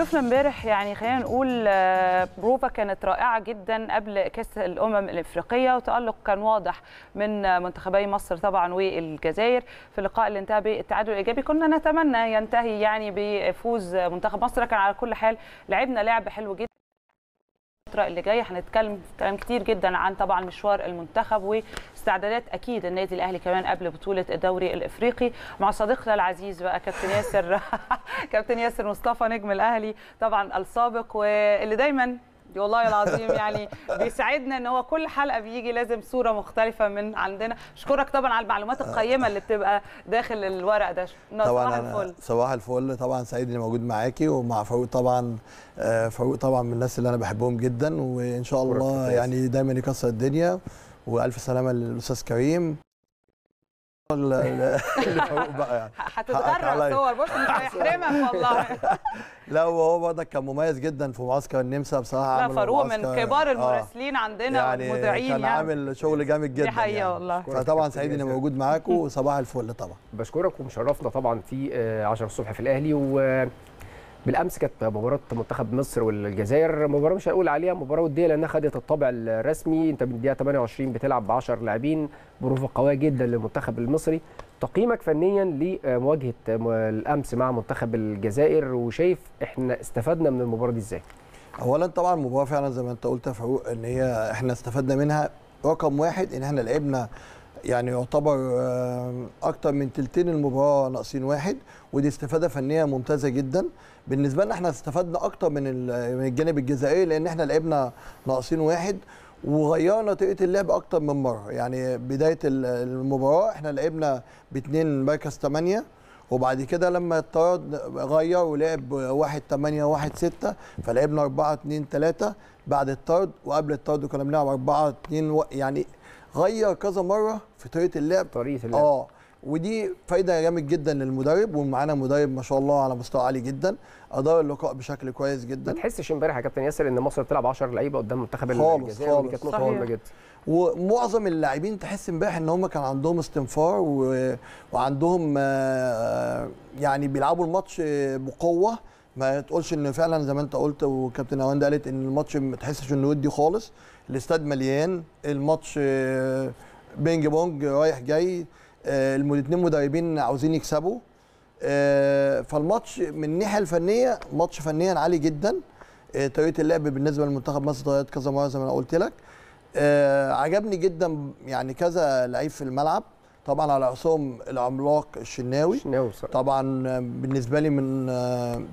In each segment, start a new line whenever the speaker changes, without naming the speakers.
شفنا امبارح يعني خلينا نقول آه، بروفا كانت رائعه جدا قبل كاس الامم الافريقيه وتالق كان واضح من منتخبي مصر طبعا والجزائر في اللقاء اللي انتهى بالتعادل الايجابي كنا نتمنى ينتهي يعني بفوز منتخب مصر لكن على كل حال لعبنا لعب حلو جدا الفتره اللي جايه هنتكلم كلام كتير جدا عن طبعا مشوار المنتخب واستعدادات اكيد النادي الاهلي كمان قبل بطوله الدوري الافريقي مع صديقنا العزيز بقى كابتن ياسر كابتن ياسر مصطفى نجم الاهلي طبعا السابق واللي دايما والله العظيم يعني بيسعدنا ان هو كل حلقه بيجي لازم صوره مختلفه من عندنا اشكرك طبعا على المعلومات القيمه اللي بتبقى داخل الورق ده طبعا صباح الفل
صباح الفل طبعا سعيد اني موجود معاكي ومع فاروق طبعا آه، فاروق طبعا من الناس اللي انا بحبهم جدا وان شاء الله يعني دايما يكسر الدنيا والف سلامه للاستاذ كريم الحقوق بقى يعني
هتتغرق الصور بص مش هيحرمك والله
لا وهو برضك كان مميز جدا في معسكر النمسا بصراحه لا فاروق من كبار آه. المراسلين
آه. عندنا يعني والمذيعين كان يعني
عامل شغل جامد جدا دي حقيقه يعني. والله فطبعا سعيد اني موجود معاكم وصباح الفل طبعا
بشكرك ومشرفنا طبعا في 10 آه، الصبح في الاهلي و بالامس كانت مباراه منتخب مصر والجزائر مباراه مش هنقول عليها مباراه وديه لانها خدت الطابع الرسمي انت من الدقيقه 28 بتلعب ب 10 لاعبين بروفه قويه جدا للمنتخب المصري تقييمك فنيا لمواجهه الامس مع منتخب الجزائر وشايف احنا
استفدنا من المباراه دي ازاي؟ اولا طبعا المباراه فعلا زي ما انت قلت يا فاروق ان هي احنا استفدنا منها رقم واحد ان احنا لعبنا يعني يعتبر اكتر من تلتين المباراه ناقصين واحد ودي استفاده فنيه ممتازه جدا بالنسبه لنا احنا استفدنا اكتر من الجانب الجزائري لان احنا لعبنا ناقصين واحد وغيرنا طريقه اللعب اكتر من مره يعني بدايه المباراه احنا لعبنا باثنين مركز ثمانيه وبعد كده لما الطرد غير ولعب واحد تمانية واحد ستة فلعبنا أربعة اثنين ثلاثه بعد الطرد وقبل الطرد كنا بنلعب أربعة اثنين يعني غير كذا مره في طريقه اللعب طريقه اللعب اه ودي فايده جامد جدا للمدرب ومعانا مدرب ما شاء الله على مستوى عالي جدا ادار اللقاء بشكل كويس جدا ما تحسش امبارح يا كابتن ياسر ان مصر بتلعب 10 لعيبه قدام منتخب الجزائر دي كانت نقطه مهمه جدا ومعظم اللاعبين تحس امبارح ان هم كان عندهم استنفار و... وعندهم آه، يعني بيلعبوا الماتش آه، بقوه ما تقولش ان فعلا زي ما انت قلت وكابتن هوان قالت ان الماتش ما تحسش انه ودي خالص الاستاد مليان الماتش آه، بينج بونج رايح جاي آه، الاثنين مدربين عاوزين يكسبوا آه، فالماتش من الناحيه الفنيه ماتش فنيا عالي جدا طريقه اللعب بالنسبه للمنتخب مصر اتغيرت كذا مره زي ما انا قلت لك عجبني جدا يعني كذا لعيب في الملعب طبعا على عصام العملاق الشناوي الشناوي طبعا بالنسبه لي من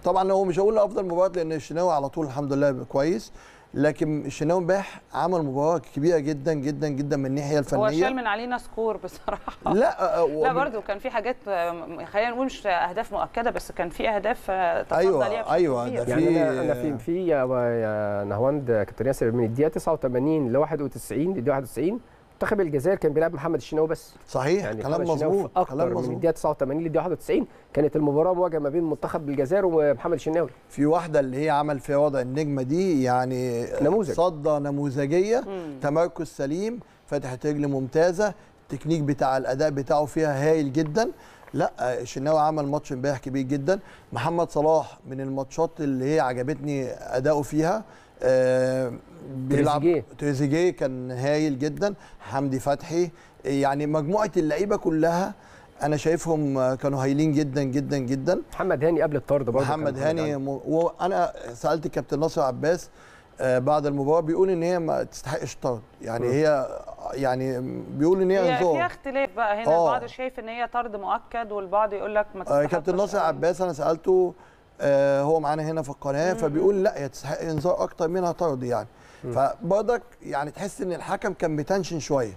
طبعا هو مش هقول افضل مباراه لان الشناوي على طول الحمد لله كويس لكن الشناوي امبارح عمل مباراه كبيره جدا جدا جدا من الناحيه الفنيه هو شال من
علينا سكور بصراحه لا و... لا برضه كان في حاجات خلينا نقول مش اهداف مؤكده بس كان في اهداف ايوه ايوه ده
في يعني في في يا نهواند كابتن ياسر من الدقيقه 89 ل 91 دي 91 منتخب الجزائر كان بيلعب محمد الشناوي بس صحيح يعني كلام مظبوط كلام مظبوط من الدقيقه 89 للدقيقه 91 كانت المباراه مواجهه ما بين منتخب الجزائر ومحمد الشناوي في واحده
اللي هي عمل فيها وضع النجمه دي يعني نموذج صده نموذجيه تمركز سليم فتحه رجل ممتازه التكنيك بتاع الاداء بتاعه فيها هايل جدا لا الشناوي عمل ماتش امبارح كبير جدا محمد صلاح من الماتشات اللي هي عجبتني اداؤه فيها آه، بيلعب تريزيجيه كان هايل جدا حمدي فتحي يعني مجموعه اللعيبه كلها انا شايفهم كانوا هايلين جدا جدا جدا محمد هاني قبل الطرد برضه محمد هاني وانا سالت الكابتن ناصر عباس آه، بعد المباراه بيقول ان هي ما تستحقش طرد يعني م. هي يعني بيقول ان هي انذار في
اختلاف بقى هنا البعض آه. شايف ان هي طرد مؤكد والبعض يقول لك ما تستحقش آه كابتن
ناصر عباس انا سالته آه، هو معانا هنا في القناه فبيقول لا هي تستحق انذار اكتر منها طرد يعني فبرضك يعني تحس ان الحكم كان بتنشن شويه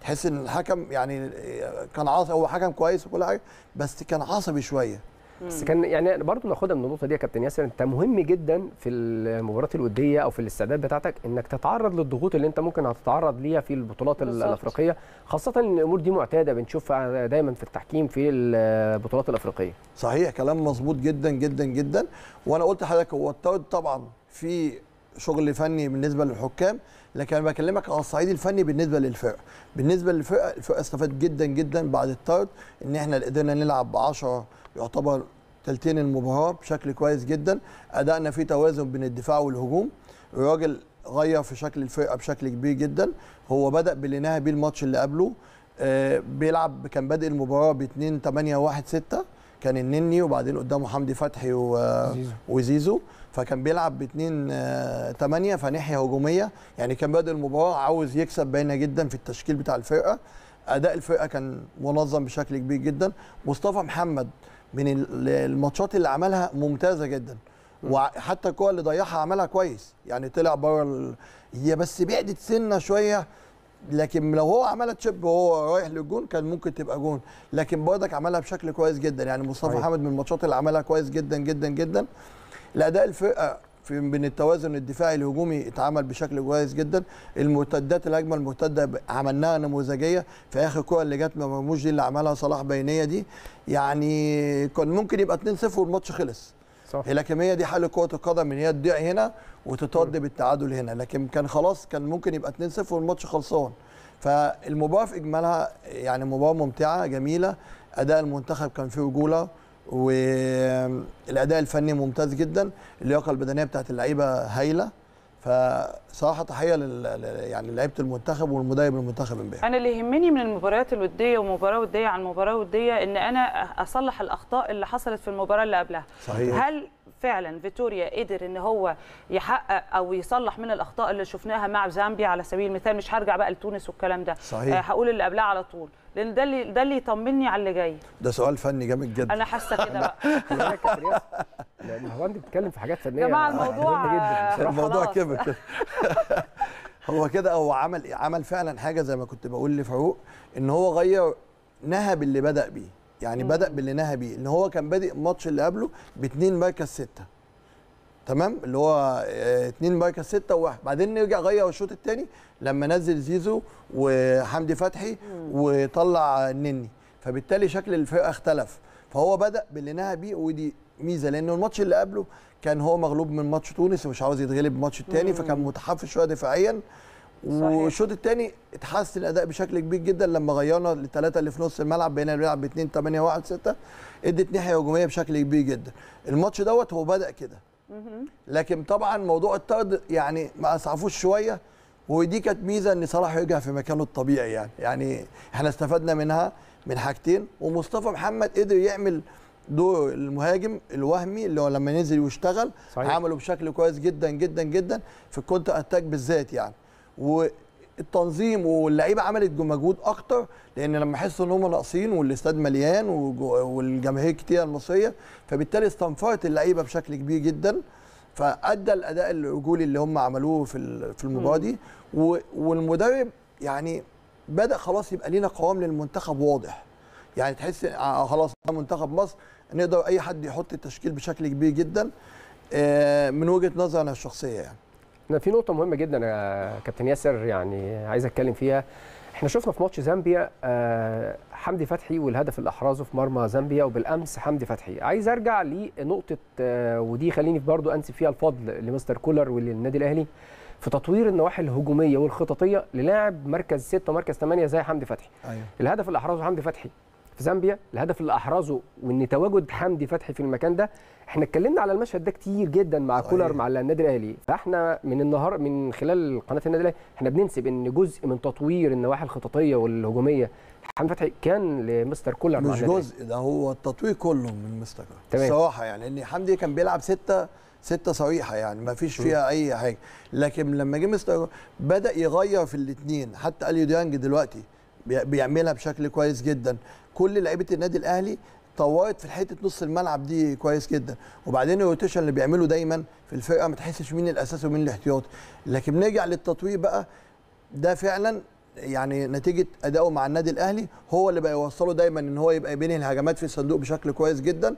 تحس ان الحكم يعني آه، كان عاصب هو حكم كويس وكل حاجه بس كان عصبي شويه بس كان يعني برضه ناخدها من النقطه دي يا كابتن ياسر انت مهم
جدا في المباريات الوديه او في الاستعداد بتاعتك انك تتعرض للضغوط اللي انت ممكن هتتعرض ليها في البطولات بالزبط. الافريقيه خاصه ان الامور دي معتاده بنشوفها آه، دايما في التحكيم في
البطولات الافريقيه صحيح كلام مظبوط جدا جدا جدا وانا قلت لحضرتك هو طبعا في شغل فني بالنسبه للحكام لكن انا بكلمك على الصعيد الفني بالنسبه للفرقه بالنسبه للفرقه الفرقه استفادت جدا جدا بعد الطرد ان احنا قدرنا نلعب ب 10 يعتبر تلتين المباراة بشكل كويس جدا أدائنا فيه توازن بين الدفاع والهجوم الراجل غير في شكل الفرقة بشكل كبير جدا هو بدأ باللي نهى بيه الماتش اللي قبله آه بيلعب كان بادئ المباراة ب 2 8 1 6 كان النني وبعدين قدامه حمدي فتحي وزيزو, وزيزو فكان بيلعب ب 2 8 فناحيه هجوميه يعني كان بادئ المباراه عاوز يكسب باينه جدا في التشكيل بتاع الفرقه اداء الفرقه كان منظم بشكل كبير جدا مصطفى محمد من الماتشات اللي عملها ممتازه جدا وحتى الكوره اللي ضيعها عملها كويس يعني طلع بره هي بس بعدت سنه شويه لكن لو هو عملها تشيب وهو رايح للجون كان ممكن تبقى جون لكن بردك عملها بشكل كويس جدا يعني مصطفى حامد من الماتشات اللي عملها كويس جدا جدا جدا الاداء الفرقه في بين التوازن الدفاعي الهجومي اتعمل بشكل كويس جدا المرتدات الهجمه المرتده عملناها نموذجيه في اخر كوره اللي جت مرموش دي اللي عملها صلاح بينيه دي يعني كان ممكن يبقى 2-0 والماتش خلص صح لكن هي دي حل كره القدم ان هي تضيع هنا وتترد بالتعادل هنا لكن كان خلاص كان ممكن يبقى 2-0 والماتش خلصان فالمباراه في اجمالها يعني مباراه ممتعه جميله اداء المنتخب كان فيه رجوله والاداء الفني ممتاز جدا اللياقه البدنيه بتاعت اللعيبه هايله فصراحه تحيه لل... يعني لعيبه المنتخب والمدرب المنتخب امبارح
انا اللي يهمني من المباريات الوديه ومباراه وديه عن مباراه وديه ان انا اصلح الاخطاء اللي حصلت في المباراه اللي قبلها صحيح. هل فعلا فيتوريا قدر ان هو يحقق او يصلح من الاخطاء اللي شفناها مع زامبيا على سبيل المثال مش هرجع بقى لتونس والكلام ده صحيح. آه، هقول اللي قبلها على طول لان ده اللي ده اللي يطمني على اللي جاي ده
سؤال فني جامد جدا انا
حاسه كده بقى
لان هو انت بتتكلم في حاجات فنيه يا جماعه الموضوع الموضوع كبر كده هو كده هو عمل عمل فعلا حاجه زي ما كنت بقول لفاروق ان هو غير نهب اللي بدا بيه يعني بدا باللي نهى بيه ان هو كان بادئ الماتش اللي قبله باتنين مركز سته تمام اللي هو 2 ماركه 6 و1 بعدين نرجع غير الشوط الثاني لما نزل زيزو وحمدي فتحي وطلع النني فبالتالي شكل الفرقه اختلف فهو بدا باللي نهى بيه ودي ميزه لانه الماتش اللي قبله كان هو مغلوب من ماتش تونس ومش عاوز يتغلب الماتش الثاني فكان متحفز شويه دفاعيا والشوط الثاني اتحسن الاداء بشكل كبير جدا لما غيرنا للثلاثه اللي في نص الملعب بقينا بنلعب ب 2 8 1 6 ادت ناحيه هجوميه بشكل كبير جدا الماتش دوت هو بدا كده لكن طبعا موضوع الطرد يعني ما اسعفوش شويه ودي كانت ميزه ان صلاح يرجع في مكانه الطبيعي يعني يعني احنا استفدنا منها من حاجتين ومصطفى محمد قدر يعمل دور المهاجم الوهمي اللي هو لما نزل واشتغل صحيح. عمله بشكل كويس جدا جدا جدا في الكونتر اتاك بالذات يعني التنظيم واللعيبه عملت مجهود اكتر لان لما حسوا ان هم ناقصين والاستاد مليان والجماهير كتير المصريه فبالتالي استنفرت اللعيبه بشكل كبير جدا فادى الاداء الرجولي اللي هم عملوه في في المباراه دي والمدرب يعني بدا خلاص يبقى لينا قوام للمنتخب واضح يعني تحس آه، آه، خلاص منتخب مصر نقدر اي حد يحط التشكيل بشكل كبير جدا آه، من وجهه نظري انا الشخصيه يعني احنا في نقطه مهمه جدا يا كابتن ياسر يعني
عايز اتكلم فيها احنا شفنا في ماتش زامبيا آه، حمدي فتحي والهدف اللي احرزه في مرمى زامبيا وبالامس حمدي فتحي عايز ارجع لنقطه آه، ودي خليني برضو انسب فيها الفضل لمستر كولر وللنادي الاهلي في تطوير النواحي الهجوميه والخططيه للاعب مركز 6 ومركز 8 زي حمدي فتحي أيوه. الهدف اللي احرزه حمدي فتحي في زامبيا الهدف اللي احرزه وان تواجد حمدي فتحي في المكان ده احنا اتكلمنا على المشهد ده كتير جدا مع صحيح. كولر مع النادي الاهلي فاحنا من النهار من خلال قناه النادي الاهلي احنا بننسب ان جزء من تطوير النواحي الخططيه والهجوميه حمدي فتحي كان لمستر كولر مش مع جزء ده
هو التطوير كله من مستر كولر صراحه يعني ان حمدي كان بيلعب سته سته صريحه يعني ما فيش فيها اي حاجه لكن لما جه مستر بدا يغير في الاثنين حتى اليو ديانج دلوقتي بيعملها بشكل كويس جدا كل لعيبه النادي الاهلي طورت في حته نص الملعب دي كويس جدا وبعدين الروتيشن اللي بيعمله دايما في الفرقه ما تحسش مين الاساسي ومين الاحتياطي لكن نرجع للتطوير بقى ده فعلا يعني نتيجه اداؤه مع النادي الاهلي هو اللي بقى يوصله دايما ان هو يبقى بين الهجمات في الصندوق بشكل كويس جدا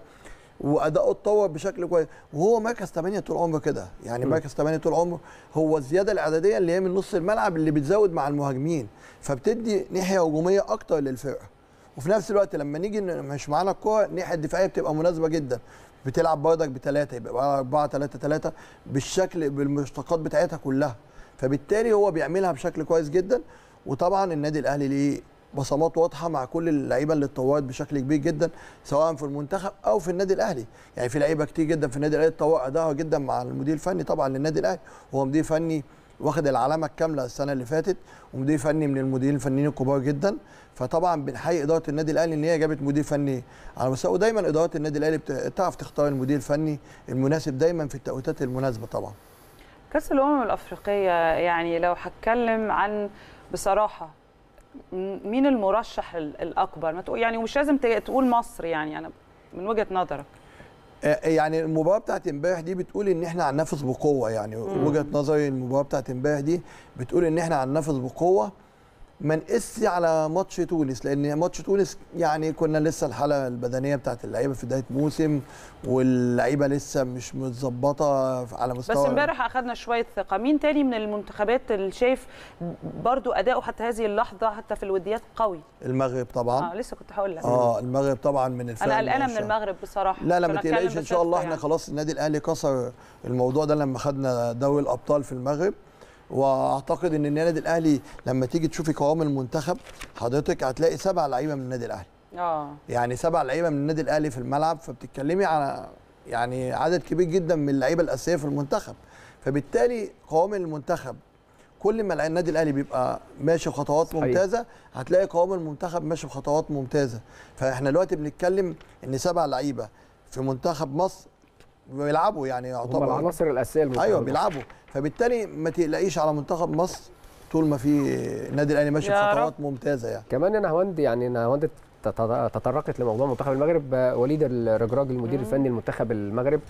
واداؤه اتطور بشكل كويس وهو مركز 8 طول عمره كده يعني مركز 8 طول عمره هو الزياده الاعداديه اللي هي من نص الملعب اللي بتزود مع المهاجمين فبتدي ناحيه هجوميه اكتر للفرقه وفي نفس الوقت لما نيجي مش معانا الكوره الناحيه الدفاعيه بتبقى مناسبه جدا بتلعب بردك بثلاثه يبقى 4 3 3 بالشكل بالمشتقات بتاعتها كلها فبالتالي هو بيعملها بشكل كويس جدا وطبعا النادي الاهلي ليه بصمات واضحه مع كل اللعيبه اللي اتطورت بشكل كبير جدا سواء في المنتخب او في النادي الاهلي يعني في لعيبه كتير جدا في النادي الاهلي اتطور جدا مع المدير الفني طبعا للنادي الاهلي هو مدير فني واخد العلامه الكامله السنه اللي فاتت ومدير فني من المديرين الفنيين الكبار جدا فطبعا بنحيي اداره النادي الاهلي ان هي جابت مدير فني على مستوى ودايما اداره النادي الاهلي بتعرف تختار المدير الفني المناسب دايما في التوقيتات المناسبه طبعا
كاس الامم الافريقيه يعني لو هتكلم عن بصراحه مين المرشح الاكبر ما تقول يعني ومش لازم تقول مصر يعني انا من وجهه نظرك
آه، آه، يعني المباراه بتاعت امبارح دي بتقول ان احنا هننافس بقوه يعني وجهه نظري المباراه بتاعت امبارح دي بتقول ان احنا هننافس بقوه ما نقسي على ماتش تونس لان ماتش تونس يعني كنا لسه الحاله البدنيه بتاعت اللعيبه في بدايه موسم واللعيبه لسه مش متظبطه على مستوى بس امبارح
اخذنا شويه ثقه مين تاني من المنتخبات اللي شايف برضو اداؤه حتى هذه اللحظه حتى في الوديات قوي
المغرب طبعا اه
لسه كنت هقول لك اه
المغرب طبعا من الفرق انا قلقانه من
المغرب بصراحه لا لا ما تقلقيش ان شاء الله
يعني. احنا خلاص النادي الاهلي كسر الموضوع ده لما خدنا دوري الابطال في المغرب واعتقد ان النادي الاهلي لما تيجي تشوفي قوام المنتخب حضرتك هتلاقي سبع لعيبه من النادي الاهلي اه يعني سبع لعيبه من النادي الاهلي في الملعب فبتتكلمي على يعني عدد كبير جدا من اللعيبه الاساسيه في المنتخب فبالتالي قوام المنتخب كل ما النادي الاهلي بيبقى ماشي بخطوات ممتازه هتلاقي قوام المنتخب ماشي بخطوات ممتازه فاحنا دلوقتي بنتكلم ان سبع لعيبه في منتخب مصر بيلعبوا يعني يعتبر العناصر الاساسيه ايوه بيلعبوا فبالتالي ما تقلقيش على منتخب مصر طول ما في النادي الاهلي ماشي بخطوات ممتازه يعني كمان نهاوند يعني نهاوند تطرقت لموضوع منتخب
المغرب وليد الرجراج المدير الفني لمنتخب المغرب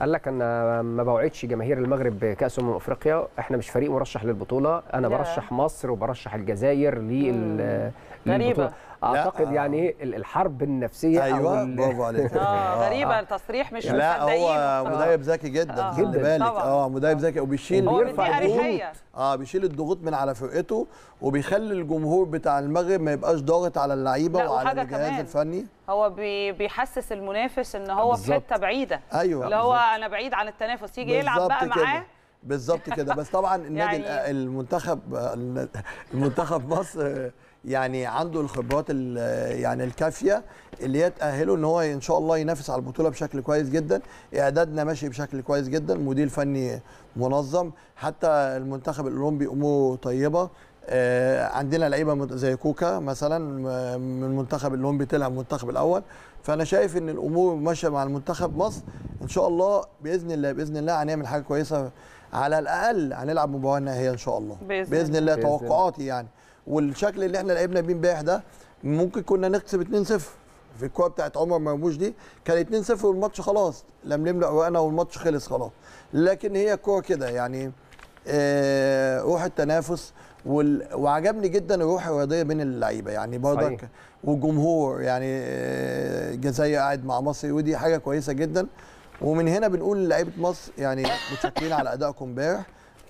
قال لك انا ما بوعدش جماهير المغرب بكاس امم افريقيا احنا مش فريق مرشح للبطوله انا لا. برشح مصر وبرشح الجزائر للبطوله اعتقد يعني الحرب النفسيه
ايوه برافو عليك آه،, اه غريبه
التصريح مش لا هو مدرب
آه. ذكي جدا آه. خلي بالك اه مدرب ذكي وبيشيل بيرفع الضغوط اه بيشيل الضغوط من على فرقته وبيخلي الجمهور بتاع المغرب ما يبقاش ضاغط على اللعيبه وعلى الجهاز الفني
هو بيحسس المنافس ان هو في حته بعيده ايوه اللي هو انا بعيد عن التنافس يجي يلعب بقى معاه
بالظبط كده بس طبعا النادي يعني المنتخب المنتخب مصر يعني عنده الخبرات يعني الكافيه اللي هي تاهله ان هو ان شاء الله ينافس على البطوله بشكل كويس جدا اعدادنا ماشي بشكل كويس جدا مدير فني منظم حتى المنتخب الاولمبي اموره طيبه آه، عندنا لعيبه زي كوكا مثلا من المنتخب الاولمبي طلع المنتخب الاول فانا شايف ان الامور ماشيه مع المنتخب مصر ان شاء الله باذن الله باذن الله هنعمل حاجه كويسه على الاقل هنلعب مباراه نهائيه ان شاء الله باذن, بإذن الله توقعاتي يعني والشكل اللي احنا لعبنا بيه امبارح ده ممكن كنا نكسب 2-0 في الكوره بتاعت عمر مرموش دي كان 2-0 والماتش خلاص لملمنا ورقنا والماتش خلص خلاص لكن هي الكوره كده يعني آه روح التنافس وال... وعجبني جدا الروح الرياضيه بين اللعيبه يعني برضك والجمهور يعني آه الجزائر قاعد مع مصر ودي حاجه كويسه جدا ومن هنا بنقول لعيبه مصر يعني متشكرين على ادائكم امبارح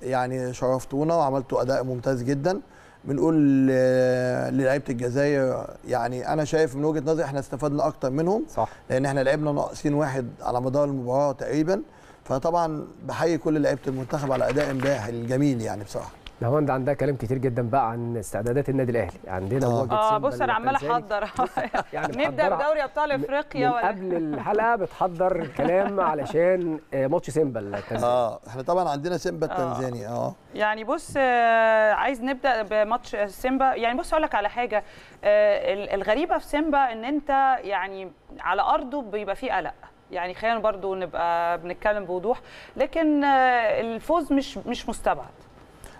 يعني شرفتونا وعملتوا اداء ممتاز جدا بنقول آه، للعيبه الجزائر يعني انا شايف من وجهه نظري احنا استفدنا اكتر منهم صح لان احنا لعبنا ناقصين واحد على مدار المباراه تقريبا فطبعا بحيي كل لعيبه المنتخب على اداء امبارح الجميل يعني بصراحه نهاوند عندها كلام كتير جدا بقى عن
استعدادات النادي الاهلي عندنا آه. مواجهه اه بص انا عمال
احضر يعني نبدا بدوري ابطال افريقيا ولا
قبل الحلقه بتحضر كلام علشان آه، ماتش سيمبا التنزاني اه
احنا طبعا عندنا سيمبا آه. التنزاني اه
يعني بص عايز نبدا بماتش سيمبا يعني بص اقول لك على حاجه الغريبه في سيمبا ان انت يعني على ارضه بيبقى فيه قلق يعني خلينا برضو نبقى بنتكلم بوضوح لكن الفوز مش مش مستبعد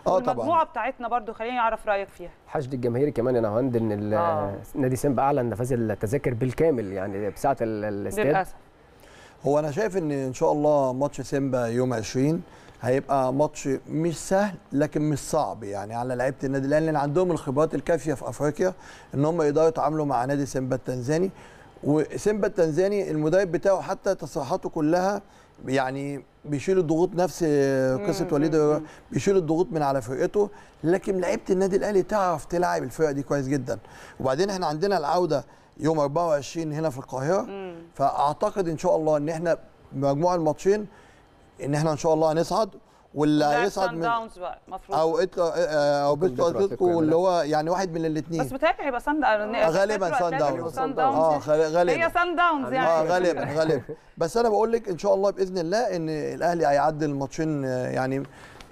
اه طبعا المجموعه بتاعتنا برضو خليني اعرف رايك فيها
حشد الجماهيري كمان يا هند ان آه. نادي سيمبا اعلن نفاذ التذاكر بالكامل يعني
بساعه الاستاد للاسف هو انا شايف ان ان شاء الله ماتش سيمبا يوم 20 هيبقى ماتش مش سهل لكن مش صعب يعني على لعيبه النادي الاهلي اللي عندهم الخبرات الكافيه في افريقيا ان هم يقدروا يتعاملوا مع نادي سيمبا التنزاني وسيمبا التنزاني المدرب بتاعه حتى تصريحاته كلها يعني بيشيل الضغوط نفس قصه وليد بيشيل الضغوط من على فرقته لكن لعيبه النادي الاهلي تعرف تلعب الفرقه دي كويس جدا وبعدين احنا عندنا العوده يوم 24 هنا في القاهره مم. فاعتقد ان شاء الله ان احنا مجموع الماتشين ان احنا ان شاء الله هنصعد واللي هيصعد من داونز
بقى المفروض
او آه، آه، او بيستو اتلتيكو واللي هو يعني واحد من الاثنين بس
بتهيألي هيبقى سان آه، غالبا سان داونز اه
غالبا هي سان
داونز يعني اه غالبا غالبا
بس انا بقول لك ان شاء الله باذن الله ان الاهلي هيعدي الماتشين يعني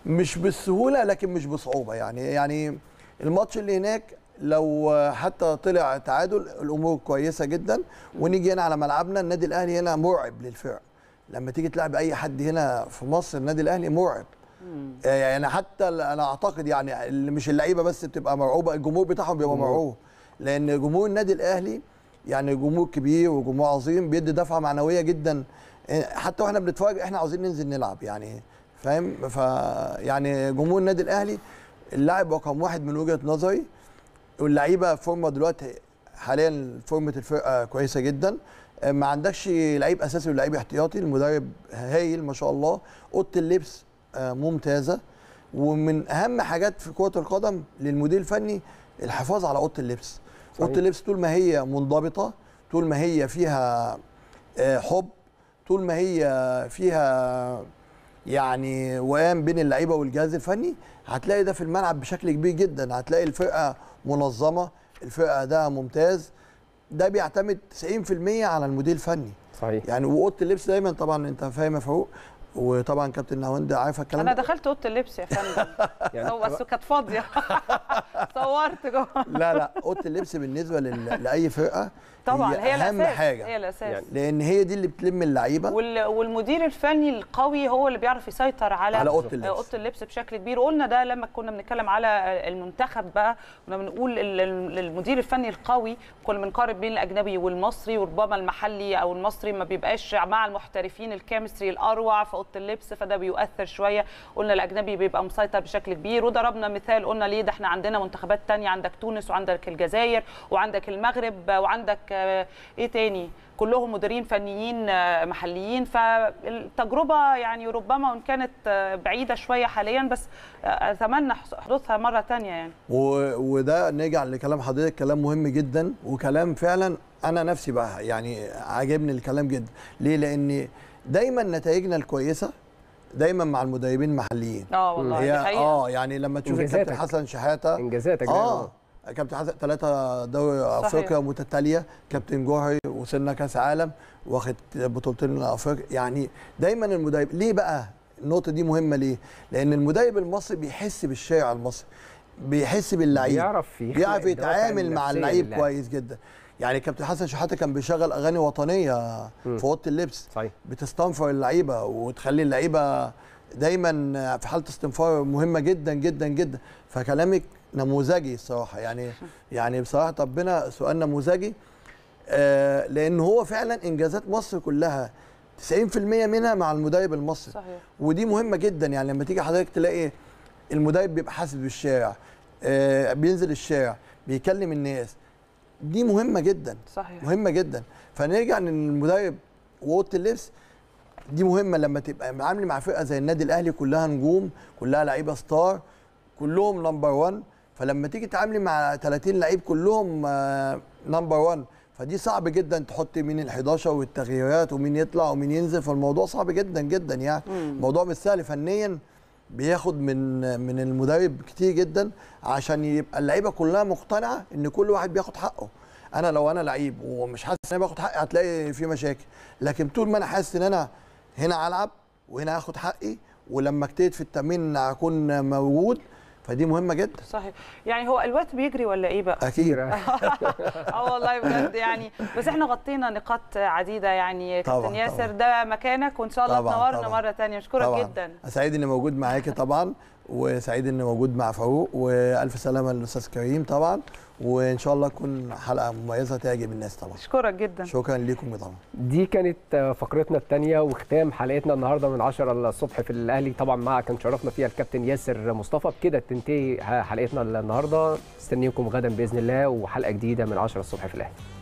مش بالسهوله لكن مش بصعوبه يعني يعني الماتش اللي هناك لو حتى طلع تعادل الامور كويسه جدا ونيجي هنا على ملعبنا النادي الاهلي هنا مرعب للفرق لما تيجي تلعب اي حد هنا في مصر النادي الاهلي مرعب آه، يعني حتى انا اعتقد يعني مش اللعيبه بس بتبقى مرعوبه الجمهور بتاعهم بيبقى مرعوب لان جمهور النادي الاهلي يعني جمهور كبير وجمهور عظيم بيدي دفعه معنويه جدا آه، حتى واحنا بنتفرج احنا عاوزين ننزل نلعب يعني فاهم ف يعني جمهور النادي الاهلي اللاعب رقم واحد من وجهه نظري واللعيبه فورمه دلوقتي حاليا فورمه الفرقه كويسه جدا ما عندكش لعيب اساسي ولعيب احتياطي المدرب هايل ما شاء الله اوضه اللبس آه، ممتازه ومن اهم حاجات في كره القدم للمدير الفني الحفاظ على اوضه اللبس اوضه اللبس طول ما هي منضبطه طول ما هي فيها آه، حب طول ما هي فيها يعني وئام بين اللعيبه والجهاز الفني هتلاقي ده في الملعب بشكل كبير جدا هتلاقي الفرقه منظمه الفرقه ده ممتاز ده بيعتمد 90% على الموديل الفني صحيح يعني واوضه اللبس دايما طبعا انت فاهم يا فاروق وطبعا كابتن نهوند عارفه الكلام انا
دخلت اوضه اللبس يا فندم يعني بس كانت فاضيه صورت جوه لا لا
اوضه اللبس بالنسبه لل... لاي فرقه طبعا هي, هي اهم الأساس. حاجه هي الاساس يعني لان هي دي اللي بتلم اللعيبه
وال... والمدير الفني القوي هو اللي بيعرف يسيطر على على اوضه اللبس اوضه اللبس بشكل كبير قلنا ده لما كنا بنتكلم على المنتخب بقى كنا بنقول المدير الفني القوي كنا بنقارن بين الاجنبي والمصري وربما المحلي او المصري ما بيبقاش مع المحترفين الكيمستري الاروع في اوضه اللبس فده بيؤثر شويه قلنا الاجنبي بيبقى مسيطر بشكل كبير وضربنا مثال قلنا ليه ده احنا عندنا منتخبات ثانيه عندك تونس وعندك الجزائر وعندك المغرب وعندك آه، ايه تاني كلهم مديرين فنيين آه، محليين فالتجربه يعني ربما وان كانت آه، بعيده شويه حاليا بس اتمنى حدوثها مره ثانيه يعني
وده نرجع لكلام حضرتك كلام مهم جدا وكلام فعلا انا نفسي بقى يعني عاجبني الكلام جدا ليه لان دايما نتائجنا الكويسه دايما مع المدربين المحليين اه والله هي اه يعني لما تشوف الكابتن حسن شحاته انجازاتك اه كابتن حسن ثلاثه دوري افريقيا متتاليه كابتن جوهري وصلنا كاس عالم واخد بطولتين افريقيا يعني دايما المدرب ليه بقى النقطه دي مهمه ليه لان المدرب المصري بيحس بالشارع المصري بيحس باللعيب بيعرف يعرف يتعامل مع اللعيب كويس جدا يعني كابتن حسن شحاته كان بيشغل اغاني وطنيه في اوضه اللبس صحيح بتستنفر اللعيبه وتخلي اللعيبه دايما في حاله استنفار مهمه جدا جدا جدا فكلامك نموذجي الصراحه يعني يعني بصراحه ربنا سؤال نموذجي آه لان هو فعلا انجازات مصر كلها 90% منها مع المدرب المصري صحيح. ودي مهمه جدا يعني لما تيجي حضرتك تلاقي المدرب بيبقى حاسس بالشارع آه بينزل الشارع بيكلم الناس دي مهمه جدا صحيح مهمه جدا فنرجع للمدرب واوضه اللبس دي مهمه لما تبقى عامل مع فرقه زي النادي الاهلي كلها نجوم كلها لعيبه ستار كلهم نمبر 1 فلما تيجي تتعاملي مع 30 لعيب كلهم آه، نمبر 1 فدي صعب جدا تحط مين ال11 والتغييرات ومين يطلع ومين ينزل فالموضوع صعب جدا جدا يعني الموضوع مش سهل فنيا بياخد من من المدرب كتير جدا عشان يبقى اللعيبه كلها مقتنعه ان كل واحد بياخد حقه انا لو انا لعيب ومش حاسس ان انا باخد حقي هتلاقي في مشاكل لكن طول ما انا حاسس ان انا هنا العب وهنا هاخد حقي ولما اجتهد في التمرين هكون موجود فدي مهمه جدا
صحيح يعني هو الوقت بيجري ولا ايه بقى اكيد اه والله بجد يعني بس احنا غطينا نقاط عديده يعني كابتن ياسر ده مكانك وان شاء الله تنورنا مره ثانيه اشكرك جدا
سعيد اني موجود معاكي طبعا وسعيد اني موجود مع فاروق والف سلامه للاستاذ كريم طبعا وان شاء الله تكون حلقه مميزه تعجب الناس طبعا
اشكرك جدا
شكرا لكم
طبعا دي كانت فقرتنا الثانيه وختام حلقتنا النهارده من 10 الصبح في الاهلي طبعا مع كان شرفنا فيها الكابتن ياسر مصطفى بكده تنتهي حلقتنا النهارده استنيكم غدا باذن الله وحلقه جديده من 10 الصبح في الاهلي